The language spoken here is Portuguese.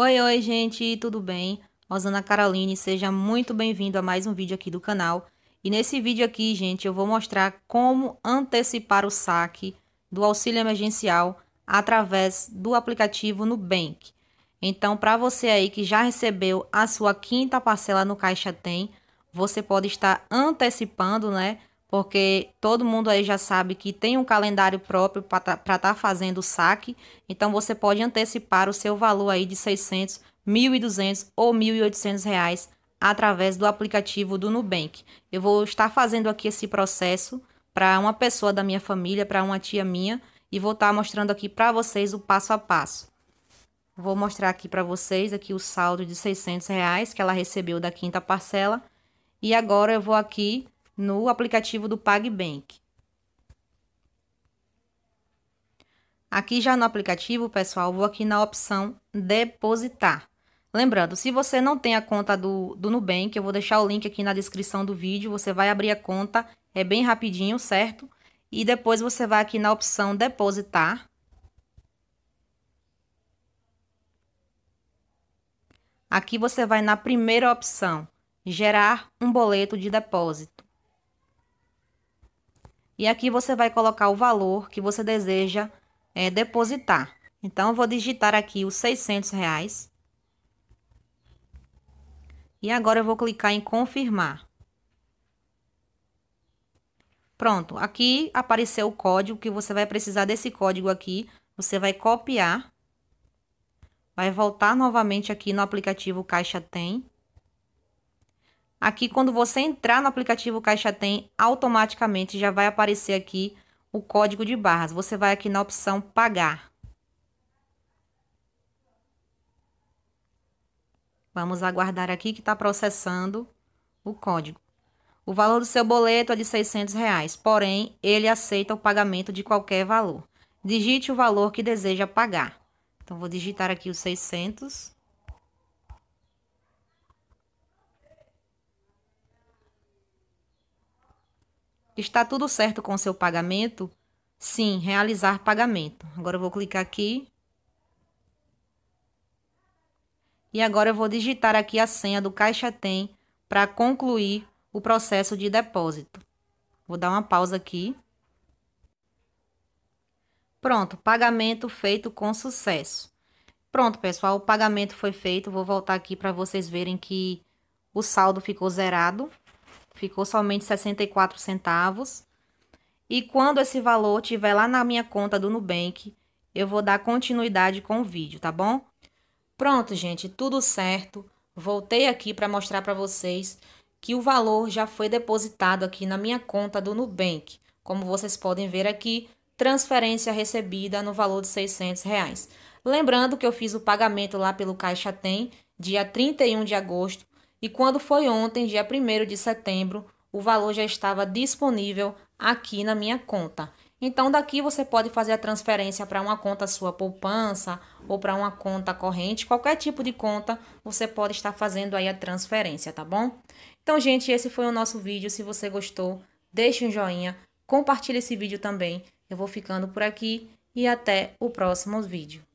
Oi, oi, gente, tudo bem? Rosana Caroline, seja muito bem-vindo a mais um vídeo aqui do canal. E nesse vídeo aqui, gente, eu vou mostrar como antecipar o saque do auxílio emergencial através do aplicativo Nubank. Então, para você aí que já recebeu a sua quinta parcela no Caixa Tem, você pode estar antecipando, né, porque todo mundo aí já sabe que tem um calendário próprio para estar tá, tá fazendo o saque, então você pode antecipar o seu valor aí de 600, 1.200 ou 1.800 reais através do aplicativo do Nubank. Eu vou estar fazendo aqui esse processo para uma pessoa da minha família, para uma tia minha, e vou estar tá mostrando aqui para vocês o passo a passo. Vou mostrar aqui para vocês aqui o saldo de 600 reais que ela recebeu da quinta parcela. E agora eu vou aqui no aplicativo do PagBank. Aqui já no aplicativo, pessoal, vou aqui na opção depositar. Lembrando, se você não tem a conta do, do Nubank, eu vou deixar o link aqui na descrição do vídeo, você vai abrir a conta, é bem rapidinho, certo? E depois você vai aqui na opção depositar. Aqui você vai na primeira opção, gerar um boleto de depósito. E aqui você vai colocar o valor que você deseja é, depositar. Então, vou digitar aqui os 600 reais. E agora eu vou clicar em confirmar. Pronto, aqui apareceu o código que você vai precisar desse código aqui. Você vai copiar. Vai voltar novamente aqui no aplicativo Caixa Tem. Aqui, quando você entrar no aplicativo Caixa Tem, automaticamente já vai aparecer aqui o código de barras. Você vai aqui na opção Pagar. Vamos aguardar aqui que está processando o código. O valor do seu boleto é de 600 reais, porém, ele aceita o pagamento de qualquer valor. Digite o valor que deseja pagar. Então, vou digitar aqui os 600 Está tudo certo com o seu pagamento? Sim, realizar pagamento. Agora eu vou clicar aqui. E agora eu vou digitar aqui a senha do Caixa Tem para concluir o processo de depósito. Vou dar uma pausa aqui. Pronto, pagamento feito com sucesso. Pronto, pessoal, o pagamento foi feito. Vou voltar aqui para vocês verem que o saldo ficou zerado ficou somente 64 centavos. E quando esse valor estiver lá na minha conta do Nubank, eu vou dar continuidade com o vídeo, tá bom? Pronto, gente, tudo certo. Voltei aqui para mostrar para vocês que o valor já foi depositado aqui na minha conta do Nubank. Como vocês podem ver aqui, transferência recebida no valor de 600 reais. Lembrando que eu fiz o pagamento lá pelo Caixa Tem, dia 31 de agosto, e quando foi ontem, dia 1 de setembro, o valor já estava disponível aqui na minha conta. Então, daqui você pode fazer a transferência para uma conta sua poupança ou para uma conta corrente, qualquer tipo de conta, você pode estar fazendo aí a transferência, tá bom? Então, gente, esse foi o nosso vídeo. Se você gostou, deixe um joinha, compartilhe esse vídeo também. Eu vou ficando por aqui e até o próximo vídeo.